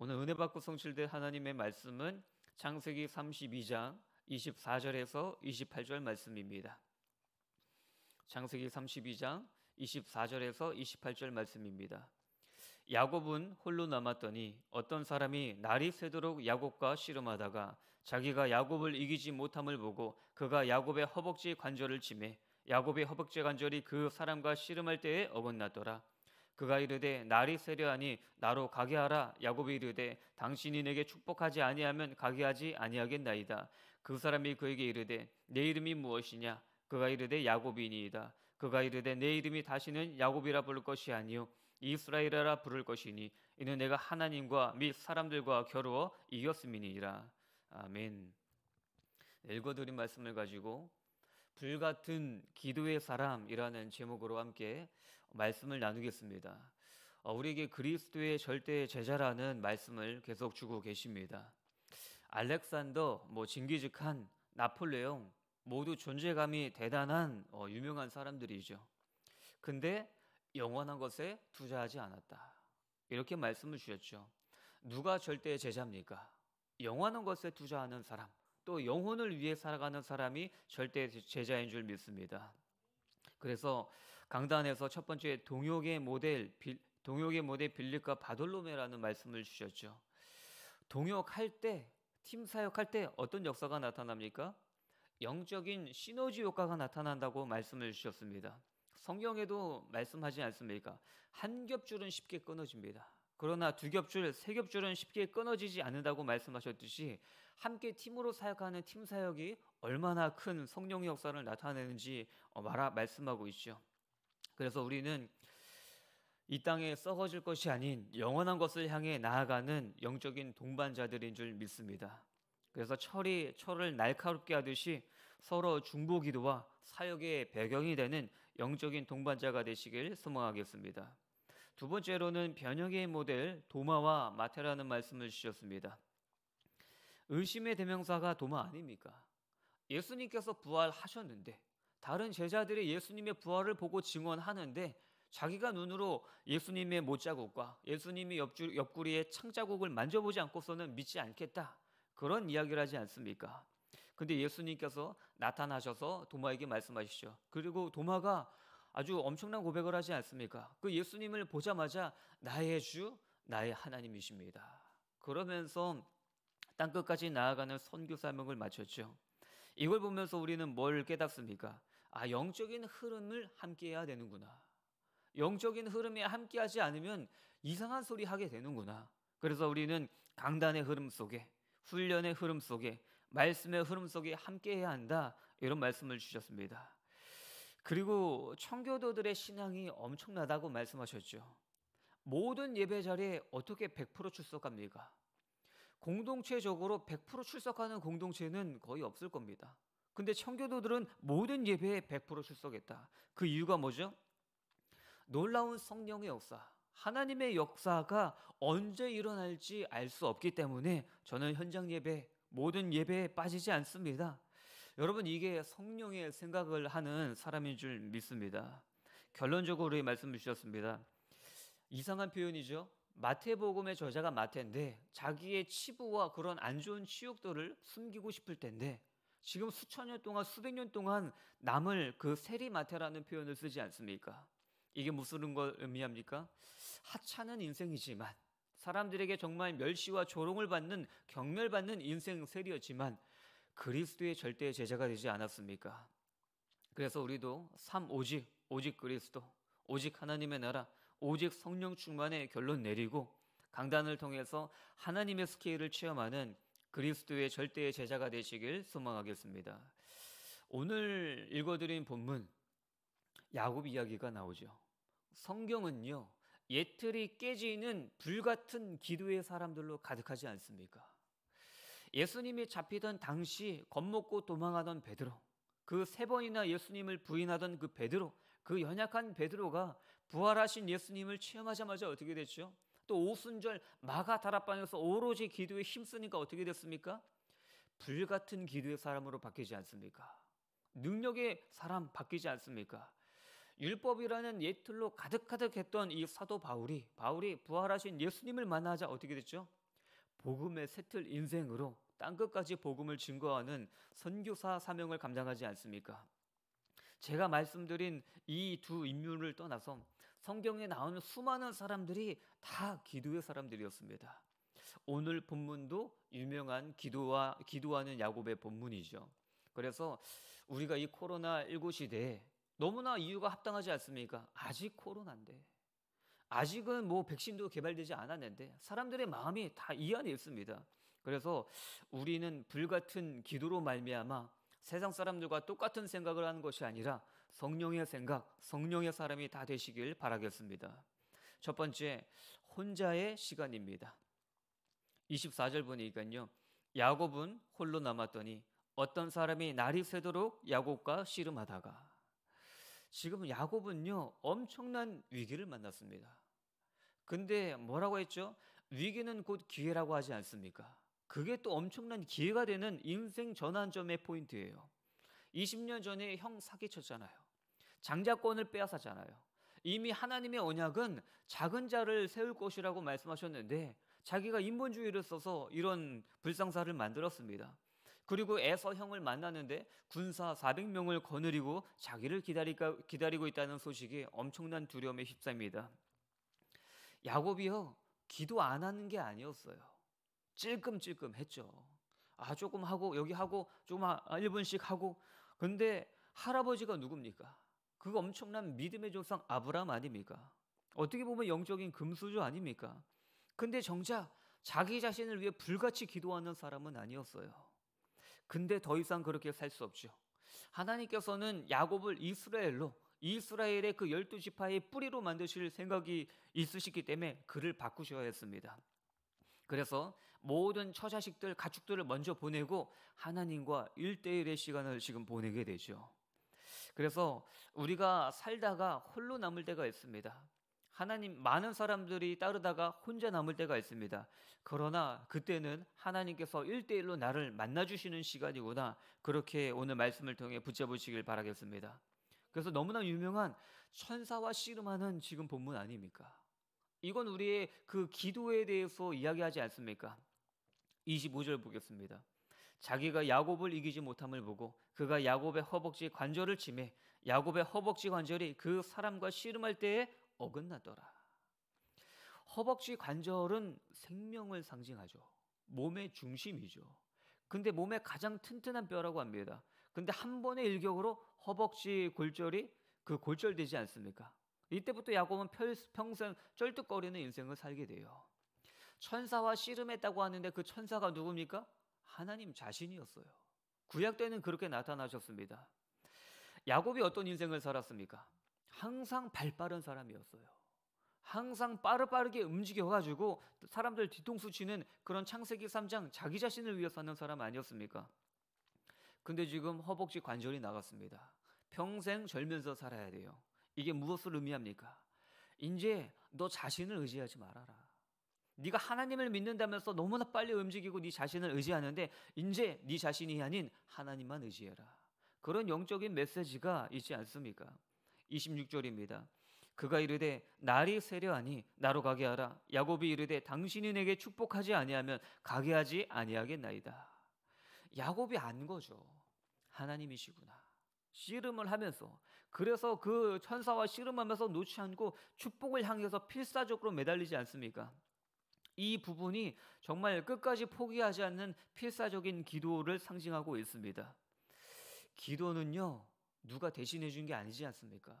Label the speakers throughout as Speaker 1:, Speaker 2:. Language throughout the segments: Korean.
Speaker 1: 오늘 은혜 받고 성실된 하나님의 말씀은 창세기 32장 24절에서 28절 말씀입니다. 창세기 32장 24절에서 28절 말씀입니다. 야곱은 홀로 남았더니 어떤 사람이 날이 새도록 야곱과 씨름하다가 자기가 야곱을 이기지 못함을 보고 그가 야곱의 허벅지 관절을 치매 야곱의 허벅지 관절이 그 사람과 씨름할 때에 어긋났더라. 그가 이르되 날이 세려하니 나로 가게 하라 야곱이 이르되 당신이 내게 축복하지 아니하면 가게 하지 아니하겠나이다 그 사람이 그에게 이르되 내 이름이 무엇이냐 그가 이르되 야곱이니이다 그가 이르되 내 이름이 다시는 야곱이라 부를 것이 아니요 이스라엘이라 부를 것이니 이는 내가 하나님과 및 사람들과 겨루어 이겼음이니라 아멘 읽어드린 말씀을 가지고 불같은 기도의 사람이라는 제목으로 함께 말씀을 나누겠습니다. 어, 우리에게 그리스도의 절대 제자라는 말씀을 계속 주고 계십니다. 알렉산더, 뭐 징기즈칸, 나폴레옹 모두 존재감이 대단한 어, 유명한 사람들이죠. 근데 영원한 것에 투자하지 않았다. 이렇게 말씀을 주셨죠. 누가 절대 제자입니까? 영원한 것에 투자하는 사람, 또 영혼을 위해 살아가는 사람이 절대 제자인 줄 믿습니다. 그래서 강단에서 첫 번째 동역의 모델 동역의 모델 빌립과 바돌로메라는 말씀을 주셨죠. 동역할 때 팀 사역할 때 어떤 역사가 나타납니까? 영적인 시너지 효과가 나타난다고 말씀을 주셨습니다. 성경에도 말씀하지 않습니까? 한 겹줄은 쉽게 끊어집니다. 그러나 두 겹줄, 세 겹줄은 쉽게 끊어지지 않는다고 말씀하셨듯이 함께 팀으로 사역하는 팀 사역이 얼마나 큰 성령의 역사를 나타내는지 어, 말아 말씀하고 있죠. 그래서 우리는 이 땅에 썩어질 것이 아닌 영원한 것을 향해 나아가는 영적인 동반자들인 줄 믿습니다. 그래서 철이 철을 날카롭게 하듯이 서로 중보 기도와 사역의 배경이 되는 영적인 동반자가 되시길 소망하겠습니다. 두 번째로는 변혁의 모델 도마와 마태라는 말씀을 주셨습니다. 의심의 대명사가 도마 아닙니까? 예수님께서 부활하셨는데 다른 제자들이 예수님의 부활을 보고 증언하는데 자기가 눈으로 예수님의 못자국과 예수님이 옆줄, 옆구리에 창자국을 만져보지 않고서는 믿지 않겠다. 그런 이야기를 하지 않습니까? 근데 예수님께서 나타나셔서 도마에게 말씀하시죠. 그리고 도마가 아주 엄청난 고백을 하지 않습니까? 그 예수님을 보자마자 나의 주, 나의 하나님이십니다. 그러면서 땅끝까지 나아가는 선교 사명을 마쳤죠. 이걸 보면서 우리는 뭘 깨닫습니까? 아, 영적인 흐름을 함께 해야 되는구나. 영적인 흐름에 함께 하지 않으면 이상한 소리 하게 되는구나. 그래서 우리는 강단의 흐름 속에, 훈련의 흐름 속에, 말씀의 흐름 속에 함께 해야 한다. 이런 말씀을 주셨습니다. 그리고 청교도들의 신앙이 엄청나다고 말씀하셨죠. 모든 예배 자리에 어떻게 100% 출석합니까? 공동체적으로 100% 출석하는 공동체는 거의 없을 겁니다. 근데 청교도들은 모든 예배에 100% 출석했다. 그 이유가 뭐죠? 놀라운 성령의 역사, 하나님의 역사가 언제 일어날지 알 수 없기 때문에 저는 현장 예배, 모든 예배에 빠지지 않습니다. 여러분, 이게 성령의 생각을 하는 사람인 줄 믿습니다. 결론적으로 말씀 주셨습니다. 이상한 표현이죠. 마태복음의 저자가 마태인데 네, 자기의 치부와 그런 안 좋은 치욕들을 숨기고 싶을 텐데 지금 수천 년 동안 수백 년 동안 남을 그 세리마태라는 표현을 쓰지 않습니까? 이게 무슨 걸 의미합니까? 하찮은 인생이지만 사람들에게 정말 멸시와 조롱을 받는 경멸받는 인생 세리였지만 그리스도의 절대 제자가 되지 않았습니까? 그래서 우리도 삼 오직 오직 그리스도 오직 하나님의 나라 오직 성령 충만의 결론 내리고 강단을 통해서 하나님의 스케일을 체험하는 그리스도의 절대의 제자가 되시길 소망하겠습니다. 오늘 읽어드린 본문 야곱 이야기가 나오죠. 성경은요 예틀이 깨지는 불같은 기도의 사람들로 가득하지 않습니까? 예수님이 잡히던 당시 겁먹고 도망하던 베드로 그 세 번이나 예수님을 부인하던 그 베드로 그 연약한 베드로가 부활하신 예수님을 체험하자마자 어떻게 됐죠? 또 오순절 마가 다락방에서 오로지 기도에 힘쓰니까 어떻게 됐습니까? 불같은 기도의 사람으로 바뀌지 않습니까? 능력의 사람 바뀌지 않습니까? 율법이라는 예틀로 가득가득했던 이 사도 바울이 바울이 부활하신 예수님을 만나자 어떻게 됐죠? 복음의 새틀 인생으로 땅 끝까지 복음을 증거하는 선교사 사명을 감당하지 않습니까? 제가 말씀드린 이 두 인물을 떠나서 성경에 나오는 수많은 사람들이 다 기도의 사람들이었습니다. 오늘 본문도 유명한 기도와 기도하는 야곱의 본문이죠. 그래서 우리가 이 코로나 19 시대에 너무나 이유가 합당하지 않습니까? 아직 코로나인데. 아직은 뭐 백신도 개발되지 않았는데 사람들의 마음이 다이 안에 있습니다. 그래서 우리는 불같은 기도로 말미암아 세상 사람들과 똑같은 생각을 하는 것이 아니라 성령의 생각, 성령의 사람이 다 되시길 바라겠습니다. 첫 번째, 혼자의 시간입니다. 24절 보니까요. 야곱은 홀로 남았더니 어떤 사람이 날이 새도록 야곱과 씨름하다가 지금 야곱은요 엄청난 위기를 만났습니다. 근데 뭐라고 했죠? 위기는 곧 기회라고 하지 않습니까? 그게 또 엄청난 기회가 되는 인생 전환점의 포인트예요. 20년 전에 형 사기쳤잖아요. 장자권을 빼앗았잖아요. 이미 하나님의 언약은 작은 자를 세울 것이라고 말씀하셨는데 자기가 인본주의를 써서 이런 불상사를 만들었습니다. 그리고 에서 형을 만났는데 군사 400명을 거느리고 자기를 기다리 기다리고 있다는 소식이 엄청난 두려움에 휩싸입니다. 야곱이요 기도 안 하는 게 아니었어요. 찔끔찔끔 했죠. 아 조금 하고 여기 하고 조금 한 1분씩 아, 하고 근데 할아버지가 누굽니까? 그 엄청난 믿음의 조상 아브라함 아닙니까? 어떻게 보면 영적인 금수저 아닙니까? 근데 정작 자기 자신을 위해 불같이 기도하는 사람은 아니었어요. 근데 더 이상 그렇게 살 수 없죠. 하나님께서는 야곱을 이스라엘로 이스라엘의 그 열두 지파의 뿌리로 만드실 생각이 있으시기 때문에 그를 바꾸셔야 했습니다. 그래서 모든 처자식들, 가축들을 먼저 보내고 하나님과 일대일의 시간을 지금 보내게 되죠. 그래서 우리가 살다가 홀로 남을 때가 있습니다. 하나님 많은 사람들이 따르다가 혼자 남을 때가 있습니다. 그러나 그때는 하나님께서 일대일로 나를 만나 주시는 시간이구나. 그렇게 오늘 말씀을 통해 붙잡으시길 바라겠습니다. 그래서 너무나 유명한 천사와 씨름하는 지금 본문 아닙니까? 이건 우리의 그 기도에 대해서 이야기하지 않습니까? 25절 보겠습니다. 자기가 야곱을 이기지 못함을 보고 그가 야곱의 허벅지 관절을 침해 야곱의 허벅지 관절이 그 사람과 씨름할 때에 어긋나더라. 허벅지 관절은 생명을 상징하죠. 몸의 중심이죠. 근데 몸의 가장 튼튼한 뼈라고 합니다. 근데 한 번의 일격으로 허벅지 골절이 그 골절되지 않습니까? 이때부터 야곱은 평생 쩔뚝거리는 인생을 살게 돼요. 천사와 씨름했다고 하는데 그 천사가 누굽니까? 하나님 자신이었어요. 구약 때는 그렇게 나타나셨습니다. 야곱이 어떤 인생을 살았습니까? 항상 발빠른 사람이었어요. 항상 빠르빠르게 움직여가지고 사람들 뒤통수 치는 그런 창세기 3장 자기 자신을 위해 사는 사람 아니었습니까? 근데 지금 허벅지 관절이 나갔습니다. 평생 절면서 살아야 돼요. 이게 무엇을 의미합니까? 이제 너 자신을 의지하지 말아라. 네가 하나님을 믿는다면서 너무나 빨리 움직이고 네 자신을 의지하는데 이제 네 자신이 아닌 하나님만 의지해라. 그런 영적인 메시지가 있지 않습니까? 26절입니다. 그가 이르되 날이 세려하니 나로 가게 하라. 야곱이 이르되 당신이 내게 축복하지 아니하면 가게 하지 아니하겠나이다. 야곱이 안 거죠. 하나님이시구나. 씨름을 하면서 그래서 그 천사와 씨름하면서 놓지 않고 축복을 향해서 필사적으로 매달리지 않습니까? 이 부분이 정말 끝까지 포기하지 않는 필사적인 기도를 상징하고 있습니다. 기도는요, 누가 대신해 준 게 아니지 않습니까?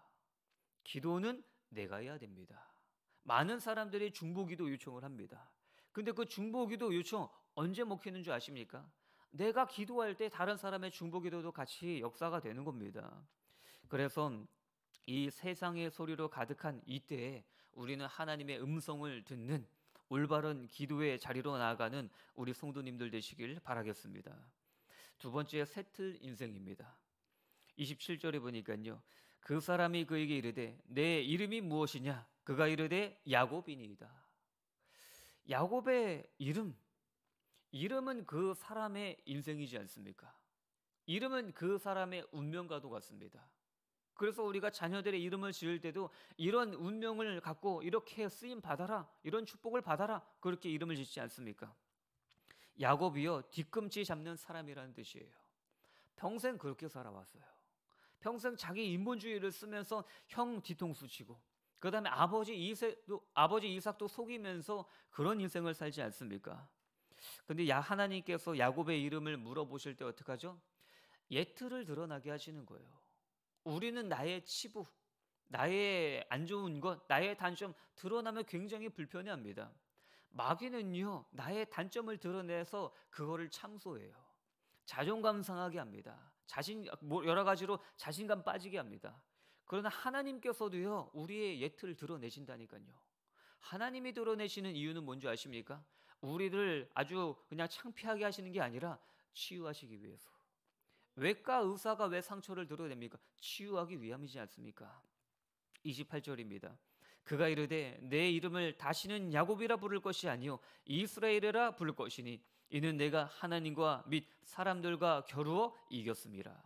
Speaker 1: 기도는 내가 해야 됩니다. 많은 사람들이 중보기도 요청을 합니다. 근데 그 중보기도 요청 언제 먹히는 줄 아십니까? 내가 기도할 때 다른 사람의 중보 기도도 같이 역사가 되는 겁니다. 그래서 이 세상의 소리로 가득한 이때에 우리는 하나님의 음성을 듣는 올바른 기도의 자리로 나아가는 우리 성도님들 되시길 바라겠습니다. 두 번째 세틀 인생입니다. 27절에 보니까요. 그 사람이 그에게 이르되 내 이름이 무엇이냐? 그가 이르되 야곱이니이다. 야곱의 이름 이름은 그 사람의 인생이지 않습니까? 이름은 그 사람의 운명과도 같습니다. 그래서 우리가 자녀들의 이름을 지을 때도 이런 운명을 갖고 이렇게 쓰임 받아라, 이런 축복을 받아라, 그렇게 이름을 짓지 않습니까? 야곱이요, 뒤꿈치 잡는 사람이라는 뜻이에요. 평생 그렇게 살아왔어요. 평생 자기 인본주의를 쓰면서 형 뒤통수 치고, 그 다음에 아버지 이삭도, 아버지 이삭도 속이면서 그런 인생을 살지 않습니까? 근데 야 하나님께서 야곱의 이름을 물어보실 때어떡 하죠? 예트를 드러나게 하시는 거예요. 우리는 나의 치부, 나의 안 좋은 것, 나의 단점 드러나면 굉장히 불편해합니다. 마귀는요, 나의 단점을 드러내서 그거를 참소해요. 자존감 상하게 합니다. 자신 뭐 여러 가지로 자신감 빠지게 합니다. 그러나 하나님께서도요, 우리의 예트를 드러내신다니까요. 하나님이 드러내시는 이유는 뭔지 아십니까? 우리를 아주 그냥 창피하게 하시는 게 아니라 치유하시기 위해서. 외과 의사가 왜 상처를 드러냅니까? 치유하기 위함이지 않습니까? 28절입니다. 그가 이르되 내 이름을 다시는 야곱이라 부를 것이 아니요 이스라엘이라 부를 것이니 이는 내가 하나님과 및 사람들과 겨루어 이겼습니다.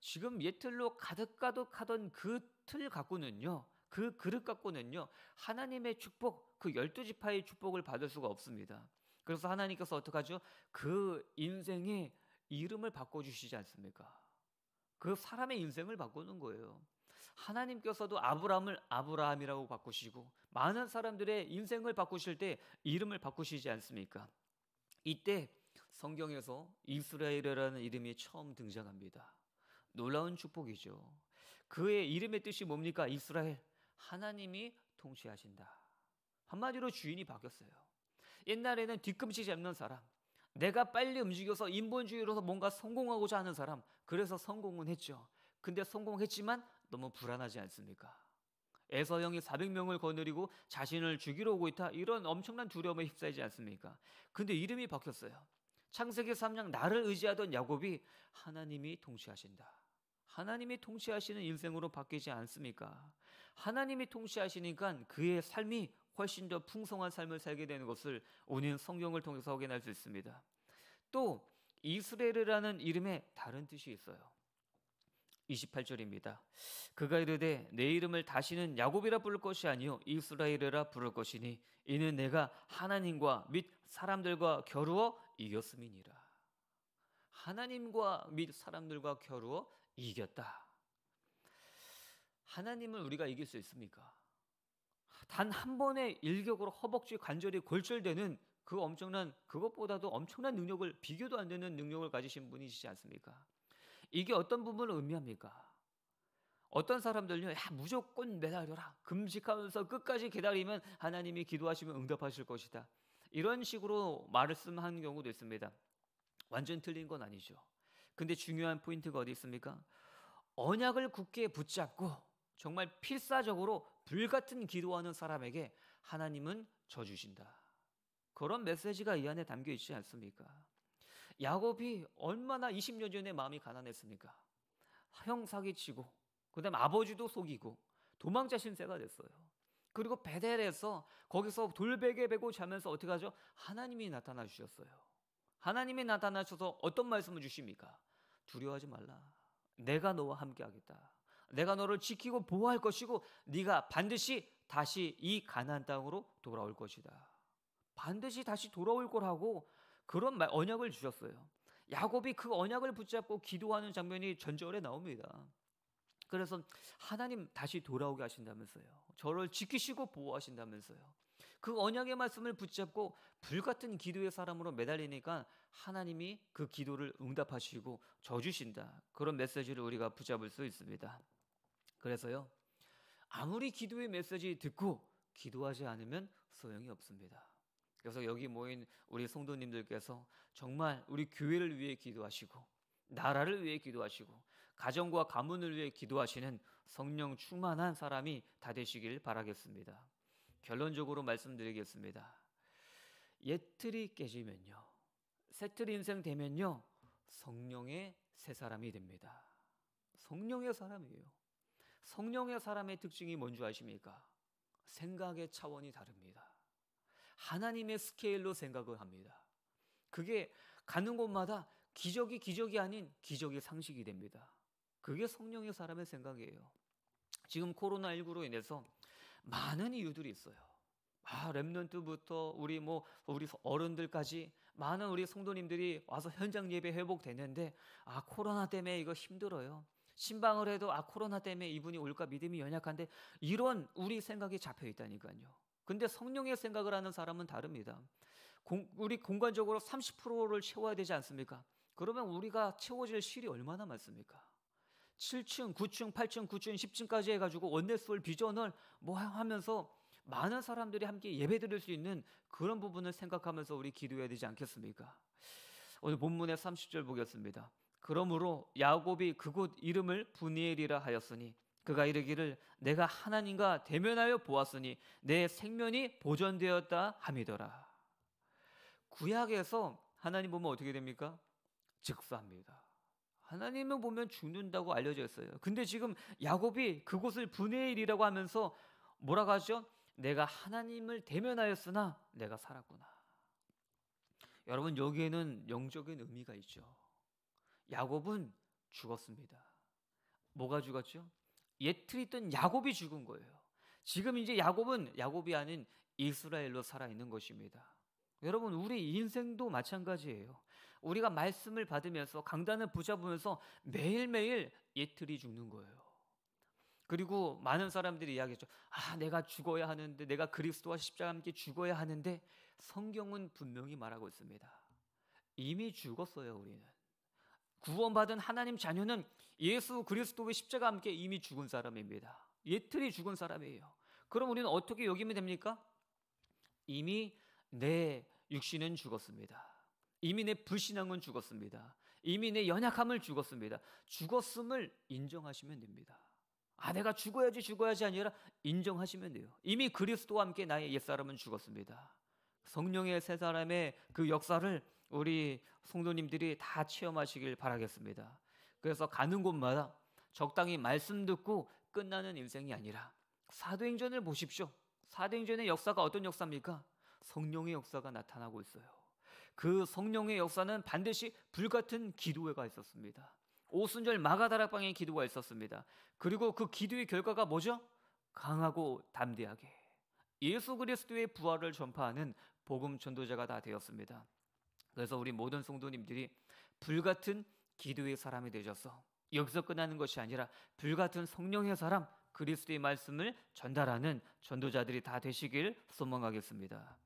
Speaker 1: 지금 예틀로 가득가득하던 그 틀 갖고는요 그 그릇 갖고는요 하나님의 축복 그 열두 지파의 축복을 받을 수가 없습니다. 그래서 하나님께서 어떻게 하죠? 그 인생의 이름을 바꿔 주시지 않습니까? 그 사람의 인생을 바꾸는 거예요. 하나님께서도 아브라함을 아브라함이라고 바꾸시고 많은 사람들의 인생을 바꾸실 때 이름을 바꾸시지 않습니까? 이때 성경에서 이스라엘이라는 이름이 처음 등장합니다. 놀라운 축복이죠. 그의 이름의 뜻이 뭡니까? 이스라엘. 하나님이 통치하신다. 한마디로 주인이 바뀌었어요. 옛날에는 뒤꿈치 잡는 사람, 내가 빨리 움직여서 인본주의로서 뭔가 성공하고자 하는 사람, 그래서 성공은 했죠. 근데 성공했지만 너무 불안하지 않습니까? 에서 형이 400명을 거느리고 자신을 죽이러 오고 있다. 이런 엄청난 두려움에 휩싸이지 않습니까? 근데 이름이 바뀌었어요. 창세기 3장 나를 의지하던 야곱이 하나님이 통치하신다. 하나님이 통치하시는 인생으로 바뀌지 않습니까? 하나님이 통치하시니까 그의 삶이 훨씬 더 풍성한 삶을 살게 되는 것을 오는 성경을 통해서 확인할 수 있습니다. 또 이스레르라는 이름에 다른 뜻이 있어요. 28절입니다. 그가 이르되 내 이름을 다시는 야곱이라 부를 것이 아니요 이스라엘이라 부를 것이니 이는 내가 하나님과 및 사람들과 겨루어 이겼음이니라. 하나님과 및 사람들과 겨루어 이겼다. 하나님을 우리가 이길 수 있습니까? 단 한 번의 일격으로 허벅지 관절이 골절되는 그 엄청난 그것보다도 엄청난 능력을 비교도 안 되는 능력을 가지신 분이시지 않습니까? 이게 어떤 부분을 의미합니까? 어떤 사람들은요, 야, 무조건 매달려라. 금식하면서 끝까지 기다리면 하나님이 기도하시면 응답하실 것이다. 이런 식으로 말씀하는 경우도 있습니다. 완전 틀린 건 아니죠. 근데 중요한 포인트가 어디 있습니까? 언약을 굳게 붙잡고 정말 필사적으로 불같은 기도하는 사람에게 하나님은 져주신다. 그런 메시지가 이 안에 담겨 있지 않습니까? 야곱이 얼마나 20년 전에 마음이 가난했습니까? 형 사기치고 그다음 아버지도 속이고 도망자 신세가 됐어요. 그리고 베델에서 거기서 돌베개 베고 자면서 어떻게 하죠? 하나님이 나타나 주셨어요. 하나님이 나타나셔서 어떤 말씀을 주십니까? 두려워하지 말라. 내가 너와 함께 하겠다. 내가 너를 지키고 보호할 것이고 네가 반드시 다시 이 가나안 땅으로 돌아올 것이다. 반드시 다시 돌아올 거라고 그런 언약을 주셨어요. 야곱이 그 언약을 붙잡고 기도하는 장면이 전절에 나옵니다. 그래서 하나님 다시 돌아오게 하신다면서요. 저를 지키시고 보호하신다면서요. 그 언약의 말씀을 붙잡고 불같은 기도의 사람으로 매달리니까 하나님이 그 기도를 응답하시고 져주신다. 그런 메시지를 우리가 붙잡을 수 있습니다. 그래서요. 아무리 기도의 메시지 듣고 기도하지 않으면 소용이 없습니다. 그래서 여기 모인 우리 성도님들께서 정말 우리 교회를 위해 기도하시고 나라를 위해 기도하시고 가정과 가문을 위해 기도하시는 성령 충만한 사람이 다 되시길 바라겠습니다. 결론적으로 말씀드리겠습니다. 옛틀이 깨지면요. 새틀 인생 되면요. 성령의 새 사람이 됩니다. 성령의 사람이에요. 성령의 사람의 특징이 뭔지 아십니까? 생각의 차원이 다릅니다. 하나님의 스케일로 생각을 합니다. 그게 가는 곳마다 기적이 기적이 아닌 기적의 상식이 됩니다. 그게 성령의 사람의 생각이에요. 지금 코로나19로 인해서 많은 이유들이 있어요. 아, 랩런트부터 우리 뭐 우리 어른들까지 많은 우리 성도님들이 와서 현장 예배 회복되는데 아 코로나 때문에 이거 힘들어요. 신방을 해도 아 코로나 때문에 이분이 올까 믿음이 연약한데 이런 우리 생각이 잡혀 있다니까요. 근데 성령의 생각을 하는 사람은 다릅니다. 공, 우리 공간적으로 30%를 채워야 되지 않습니까? 그러면 우리가 채워질 실이 얼마나 많습니까? 7층, 9층, 8층, 9층, 10층까지 해가지고 원스솔 비전을 뭐 하면서 많은 사람들이 함께 예배 드릴 수 있는 그런 부분을 생각하면서 우리 기도해야 되지 않겠습니까? 오늘 본문의 30절 보겠습니다. 그러므로 야곱이 그곳 이름을 분이엘이라 하였으니 그가 이르기를 내가 하나님과 대면하여 보았으니 내 생명이 보존되었다 함이더라. 구약에서 하나님 보면 어떻게 됩니까? 즉사합니다. 하나님을 보면 죽는다고 알려져 있어요. 근데 지금 야곱이 그곳을 분해일이라고 하면서 뭐라고 하죠? 내가 하나님을 대면하였으나 내가 살았구나. 여러분 여기에는 영적인 의미가 있죠. 야곱은 죽었습니다. 뭐가 죽었죠? 예틀이 던 야곱이 죽은 거예요. 지금 이제 야곱은 야곱이 아닌 이스라엘로 살아 있는 것입니다. 여러분 우리 인생도 마찬가지예요. 우리가 말씀을 받으면서 강단을 붙잡으면서 매일매일 예틀이 죽는 거예요. 그리고 많은 사람들이 이야기했죠. 아, 내가 죽어야 하는데 내가 그리스도와 십자가 함께 죽어야 하는데 성경은 분명히 말하고 있습니다. 이미 죽었어요, 우리는. 구원받은 하나님 자녀는 예수 그리스도의 십자가 함께 이미 죽은 사람입니다. 예틀이 죽은 사람이에요. 그럼 우리는 어떻게 여기면 됩니까? 이미 내 육신은 죽었습니다. 이미 내 불신앙은 죽었습니다. 이미 내 연약함을 죽었습니다. 죽었음을 인정하시면 됩니다. 아, 내가 죽어야지 죽어야지 아니라 인정하시면 돼요. 이미 그리스도와 함께 나의 옛사람은 죽었습니다. 성령의 새 사람의 그 역사를 우리 성도님들이 다 체험하시길 바라겠습니다. 그래서 가는 곳마다 적당히 말씀 듣고 끝나는 인생이 아니라 사도행전을 보십시오. 사도행전의 역사가 어떤 역사입니까? 성령의 역사가 나타나고 있어요. 그 성령의 역사는 반드시 불같은 기도회가 있었습니다. 오순절 마가다락방의 기도가 있었습니다. 그리고 그 기도의 결과가 뭐죠? 강하고 담대하게 예수 그리스도의 부활을 전파하는 복음 전도자가 다 되었습니다. 그래서 우리 모든 성도님들이 불같은 기도의 사람이 되셔서 여기서 끝나는 것이 아니라 불같은 성령의 사람 그리스도의 말씀을 전달하는 전도자들이 다 되시길 소망하겠습니다.